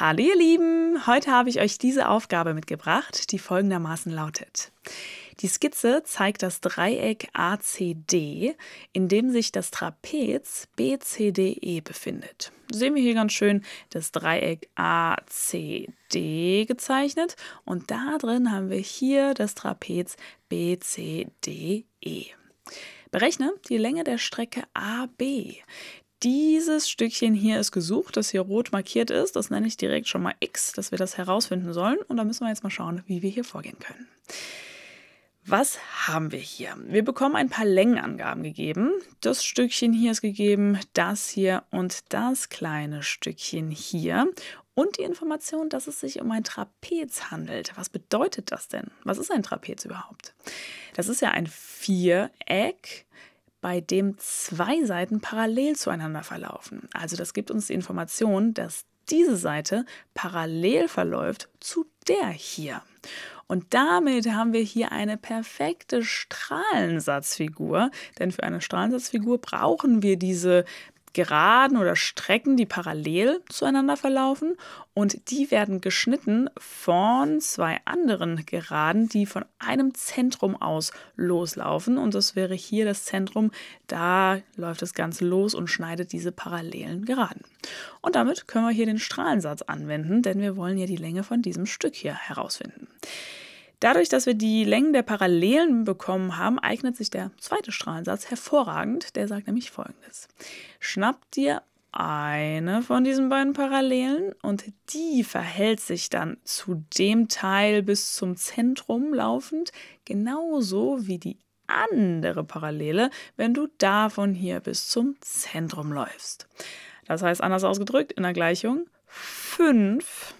Hallo ihr Lieben, heute habe ich euch diese Aufgabe mitgebracht, die folgendermaßen lautet. Die Skizze zeigt das Dreieck ACD, in dem sich das Trapez BCDE befindet. Sehen wir hier ganz schön das Dreieck ACD gezeichnet und da drin haben wir hier das Trapez BCDE. Berechne die Länge der Strecke AB. Dieses Stückchen hier ist gesucht, das hier rot markiert ist. Das nenne ich direkt schon mal X, dass wir das herausfinden sollen. Und da müssen wir jetzt mal schauen, wie wir hier vorgehen können. Was haben wir hier? Wir bekommen ein paar Längenangaben gegeben. Das Stückchen hier ist gegeben, das hier und das kleine Stückchen hier. Und die Information, dass es sich um ein Trapez handelt. Was bedeutet das denn? Was ist ein Trapez überhaupt? Das ist ja ein Viereck, bei dem zwei Seiten parallel zueinander verlaufen. Also das gibt uns die Information, dass diese Seite parallel verläuft zu der hier. Und damit haben wir hier eine perfekte Strahlensatzfigur, denn für eine Strahlensatzfigur brauchen wir diese Geraden oder Strecken, die parallel zueinander verlaufen und die werden geschnitten von zwei anderen Geraden, die von einem Zentrum aus loslaufen und das wäre hier das Zentrum, da läuft das Ganze los und schneidet diese parallelen Geraden. Und damit können wir hier den Strahlensatz anwenden, denn wir wollen ja die Länge von diesem Stück hier herausfinden. Dadurch, dass wir die Längen der Parallelen bekommen haben, eignet sich der zweite Strahlensatz hervorragend. Der sagt nämlich folgendes. Schnapp dir eine von diesen beiden Parallelen und die verhält sich dann zu dem Teil bis zum Zentrum laufend, genauso wie die andere Parallele, wenn du davon hier bis zum Zentrum läufst. Das heißt, anders ausgedrückt in der Gleichung, 5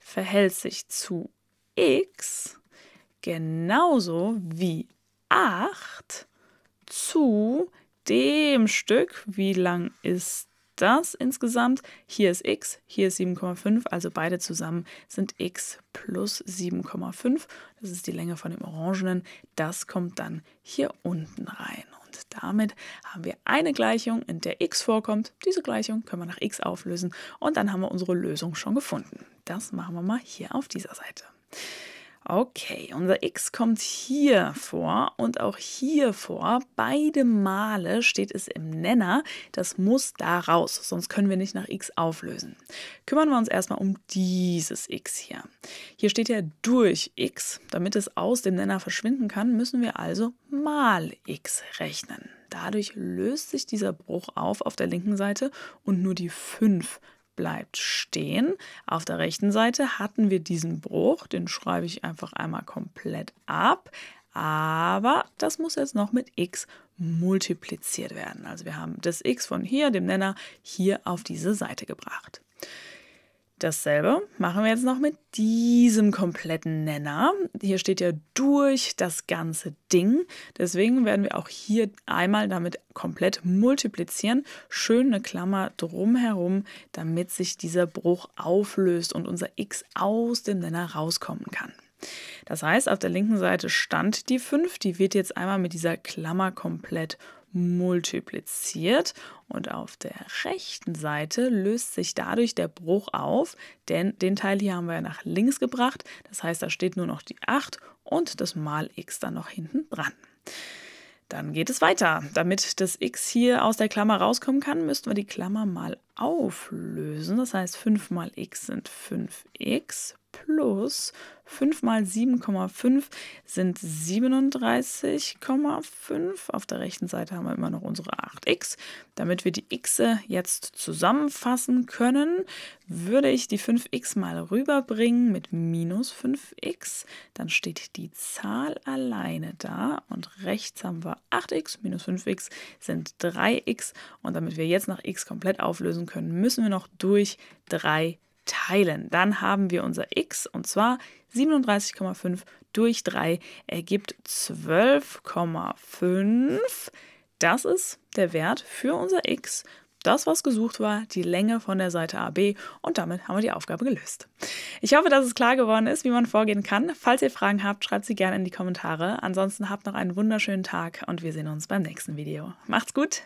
verhält sich zu x genauso wie 8 zu dem Stück, wie lang ist das insgesamt? Hier ist x, hier ist 7,5, also beide zusammen sind x plus 7,5. Das ist die Länge von dem Orangenen. Das kommt dann hier unten rein. Und damit haben wir eine Gleichung, in der x vorkommt. Diese Gleichung können wir nach x auflösen und dann haben wir unsere Lösung schon gefunden. Das machen wir mal hier auf dieser Seite. Okay, unser x kommt hier vor und auch hier vor. Beide Male steht es im Nenner. Das muss da raus, sonst können wir nicht nach x auflösen. Kümmern wir uns erstmal um dieses x hier. Hier steht ja durch x. Damit es aus dem Nenner verschwinden kann, müssen wir also mal x rechnen. Dadurch löst sich dieser Bruch auf auf der linken Seite und nur die 5 bleibt stehen. Auf der rechten Seite hatten wir diesen Bruch, den schreibe ich einfach einmal komplett ab. Aber das muss jetzt noch mit x multipliziert werden. Also wir haben das x von hier, dem Nenner, hier auf diese Seite gebracht. Dasselbe machen wir jetzt noch mit diesem kompletten Nenner. Hier steht ja durch das ganze Ding. Deswegen werden wir auch hier einmal damit komplett multiplizieren. Schön eine Klammer drumherum, damit sich dieser Bruch auflöst und unser x aus dem Nenner rauskommen kann. Das heißt, auf der linken Seite stand die 5, die wird jetzt einmal mit dieser Klammer komplett multipliziert und auf der rechten Seite löst sich dadurch der Bruch auf, denn den Teil hier haben wir nach links gebracht, das heißt, da steht nur noch die 8 und das mal x dann noch hinten dran. Dann geht es weiter. Damit das x hier aus der Klammer rauskommen kann, müssten wir die Klammer mal auflösen. Das heißt, 5 mal x sind 5x plus 5 mal 7,5 sind 37,5. Auf der rechten Seite haben wir immer noch unsere 8x. Damit wir die x jetzt zusammenfassen können, würde ich die 5x mal rüberbringen mit minus 5x. Dann steht die Zahl alleine da und rechts haben wir 8x minus 5x sind 3x. Und damit wir jetzt nach x komplett auflösen können, müssen wir noch durch 3 teilen. Dann haben wir unser x und zwar 37,5 durch 3 ergibt 12,5. Das ist der Wert für unser x. Das, was gesucht war, die Länge von der Seite AB und damit haben wir die Aufgabe gelöst. Ich hoffe, dass es klar geworden ist, wie man vorgehen kann. Falls ihr Fragen habt, schreibt sie gerne in die Kommentare. Ansonsten habt noch einen wunderschönen Tag und wir sehen uns beim nächsten Video. Macht's gut!